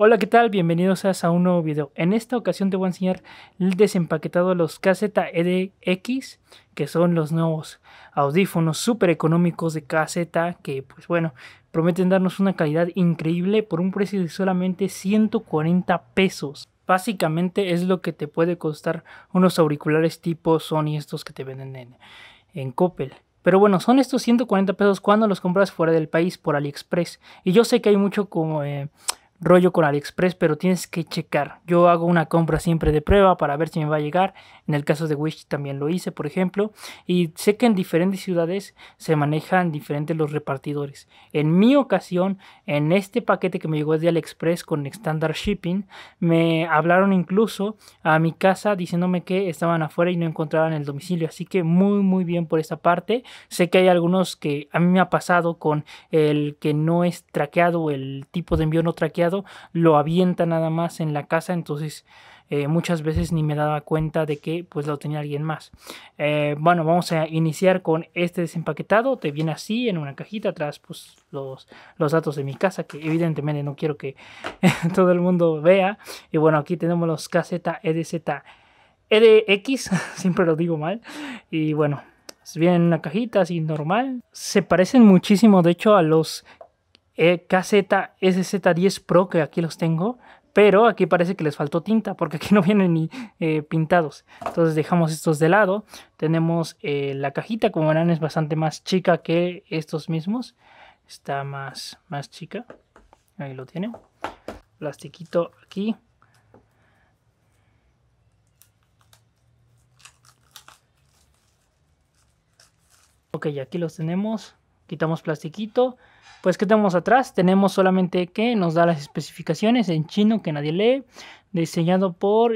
Hola, ¿qué tal? Bienvenidos a un nuevo video. En esta ocasión te voy a enseñar el desempaquetado de los KZ EDX, que son los nuevos audífonos súper económicos de KZ, que pues bueno, prometen darnos una calidad increíble por un precio de solamente 140 pesos. Básicamente es lo que te puede costar unos auriculares tipo Sony, estos que te venden en, en Coppel. Pero bueno, son estos 140 pesos cuando los compras fuera del país por AliExpress. Y yo sé que hay mucho como eh, rollo con AliExpress, pero tienes que checar. Yo hago una compra siempre de prueba para ver si me va a llegar. En el caso de Wish también lo hice, por ejemplo. Y sé que en diferentes ciudades se manejan diferentes los repartidores. En mi ocasión, en este paquete que me llegó de AliExpress con Standard Shipping, me hablaron incluso a mi casa diciéndome que estaban afuera y no encontraban el domicilio. Así que muy, muy bien por esta parte. Sé que hay algunos que a mí me ha pasado con el que no es traqueado, el tipo de envío no traqueado lo avienta nada más en la casa, entonces eh, muchas veces ni me daba cuenta de que pues lo tenía alguien más. Eh, bueno, vamos a iniciar con este desempaquetado, te viene así en una cajita, atrás pues los, los datos de mi casa que evidentemente no quiero que todo el mundo vea. Y bueno, aquí tenemos los KZ EDZ EDX, siempre lo digo mal, y bueno. Vienen en una cajita así normal. Se parecen muchísimo, de hecho, a los e KZ SZ10 Pro, que aquí los tengo, pero aquí parece que les faltó tinta porque aquí no vienen ni eh, pintados. Entonces dejamos estos de lado. Tenemos eh, la cajita, como verán, es bastante más chica que estos mismos. Está más, más chica. Ahí lo tiene. Plastiquito aquí. Ok, aquí los tenemos quitamos plastiquito. Pues, ¿qué tenemos atrás? Tenemos solamente que nos da las especificaciones en chino que nadie lee, diseñado por...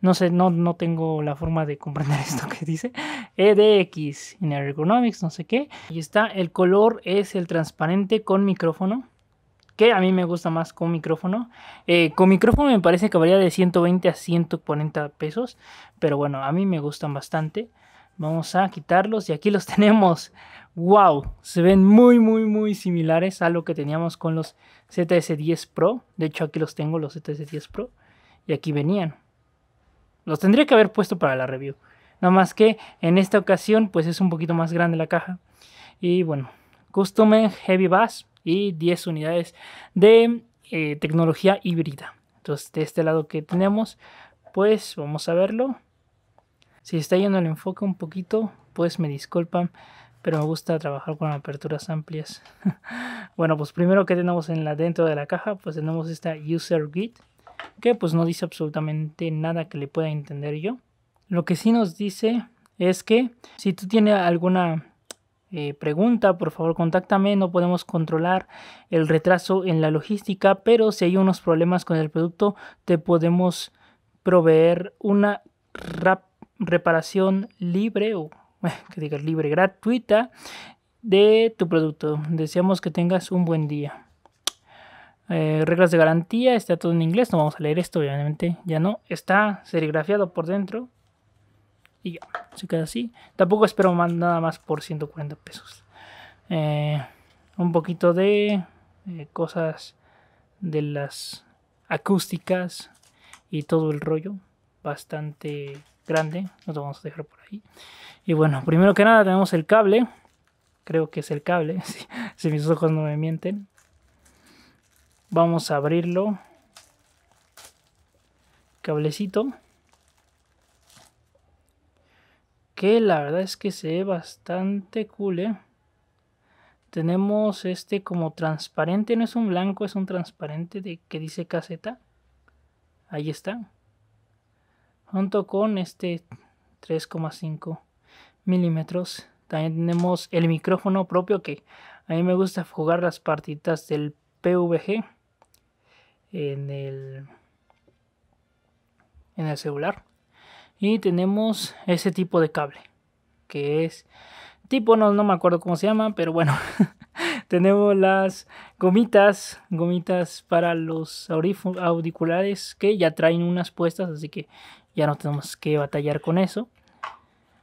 No sé, no, no tengo la forma de comprender esto que dice. EDX, in no sé qué. Y está, el color es el transparente con micrófono que a mí me gusta más con micrófono. Eh, con micrófono me parece que varía de 120 a 140 pesos, pero bueno, a mí me gustan bastante. Vamos a quitarlos y aquí los tenemos. ¡Wow! Se ven muy, muy, muy similares a lo que teníamos con los ZS10 Pro. De hecho, aquí los tengo, los ZS10 Pro. Y aquí venían. Los tendría que haber puesto para la review. Nada más que en esta ocasión, pues es un poquito más grande la caja. Y bueno, Custom Heavy Bass y 10 unidades de eh, tecnología híbrida. Entonces, de este lado que tenemos, pues vamos a verlo. Si está yendo el enfoque un poquito, pues me disculpan, pero me gusta trabajar con aperturas amplias. bueno, pues primero que tenemos en la dentro de la caja, pues tenemos esta user guide, que pues no dice absolutamente nada que le pueda entender yo. Lo que sí nos dice es que si tú tienes alguna eh, pregunta, por favor contáctame, no podemos controlar el retraso en la logística, pero si hay unos problemas con el producto, te podemos proveer una rápida reparación libre o eh, que diga libre, gratuita de tu producto. Deseamos que tengas un buen día. Eh, reglas de garantía, está todo en inglés, no vamos a leer esto, obviamente, ya no. Está serigrafiado por dentro y ya, se queda así. Tampoco espero nada más por 140 pesos. Eh, un poquito de cosas de las acústicas y todo el rollo, bastante grande, lo vamos a dejar por ahí. Y bueno, primero que nada tenemos el cable, creo que es el cable, si, mis ojos no me mienten. Vamos a abrirlo. Cablecito. Que la verdad es que se ve bastante cool, ¿eh? Tenemos este como transparente, no es un blanco, es un transparente de, que dice caseta. Ahí está junto con este 3,5 milímetros. También tenemos el micrófono propio que a mí me gusta jugar las partitas del PVG en el, en el celular. Y tenemos ese tipo de cable que es tipo, no, no me acuerdo cómo se llama, pero bueno. tenemos las gomitas, gomitas para los auriculares que ya traen unas puestas, así que ya no tenemos que batallar con eso.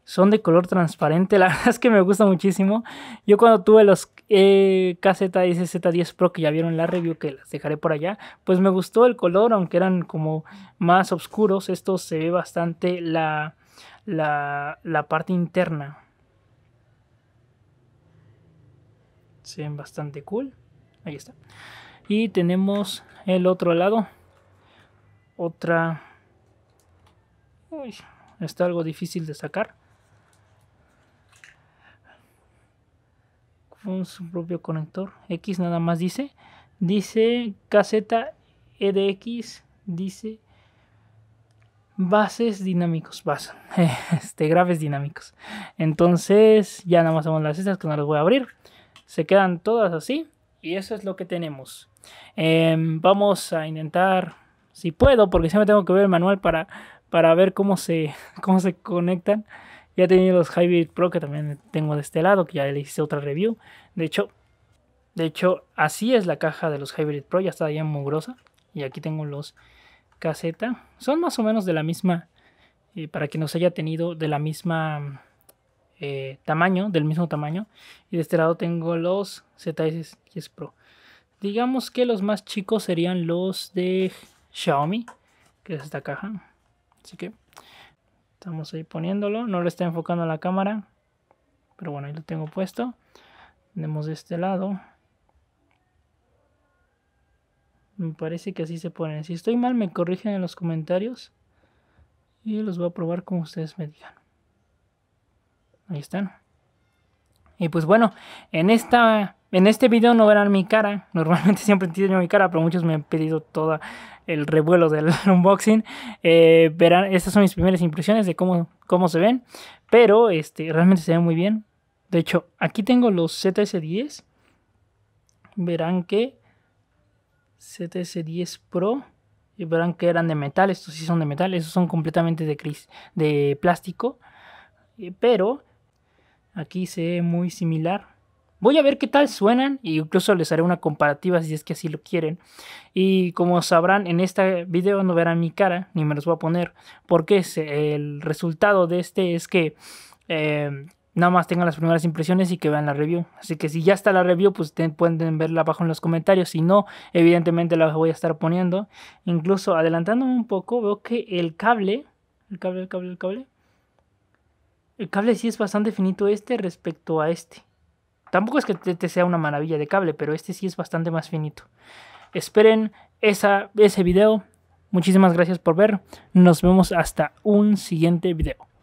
Son de color transparente, la verdad es que me gusta muchísimo. Yo cuando tuve los eh, KZ10 Pro que ya vieron la review que las dejaré por allá, pues me gustó el color, aunque eran como más oscuros, esto se ve bastante la, la, la parte interna. Se ven bastante cool. Ahí está. Y tenemos el otro lado. Otra está algo difícil de sacar. Con su propio conector. X nada más dice. Dice caseta EDX. Dice bases dinámicos, base, este, graves dinámicos. Entonces, ya nada más vamos las estas que no las voy a abrir. Se quedan todas así y eso es lo que tenemos. Em, vamos a intentar, si puedo, porque me tengo que ver el manual para para ver cómo se, cómo se conectan. Ya tenido los Hybrid Pro que también tengo de este lado, que ya le hice otra review. De hecho, de hecho, así es la caja de los Hybrid Pro, ya está bien mugrosa. Y aquí tengo los caseta. Son más o menos de la misma, eh, para que nos haya tenido de la misma eh, tamaño, del mismo tamaño. Y de este lado tengo los Z10 Pro. Digamos que los más chicos serían los de Xiaomi, que es esta caja. Así que estamos ahí poniéndolo. No lo está enfocando la cámara. Pero bueno, ahí lo tengo puesto. Tenemos de este lado. Me parece que así se ponen. Si estoy mal, me corrigen en los comentarios. Y los voy a probar como ustedes me digan. Ahí están. Y pues bueno, en esta en este video no verán mi cara, normalmente siempre entiendo mi cara, pero muchos me han pedido todo el revuelo del unboxing. Eh, verán, estas son mis primeras impresiones de cómo, cómo se ven, pero este, realmente se ven muy bien. De hecho, aquí tengo los ZS10. Verán que ZS10 Pro. Y verán que eran de metal, estos sí son de metal, estos son completamente de, de plástico. Eh, pero aquí se ve muy similar Voy a ver qué tal suenan y e incluso les haré una comparativa si es que así lo quieren. Y como sabrán, en este video no verán mi cara, ni me los voy a poner, porque el resultado de este es que eh, nada más tengan las primeras impresiones y que vean la review. Así que si ya está la review, pues pueden verla abajo en los comentarios. Si no, evidentemente la voy a estar poniendo. Incluso adelantándome un poco, veo que el cable, el cable, el cable, el cable, el cable sí es bastante finito este respecto a este. Tampoco es que te sea una maravilla de cable, pero este sí es bastante más finito. Esperen esa, ese video. Muchísimas gracias por ver. Nos vemos hasta un siguiente video.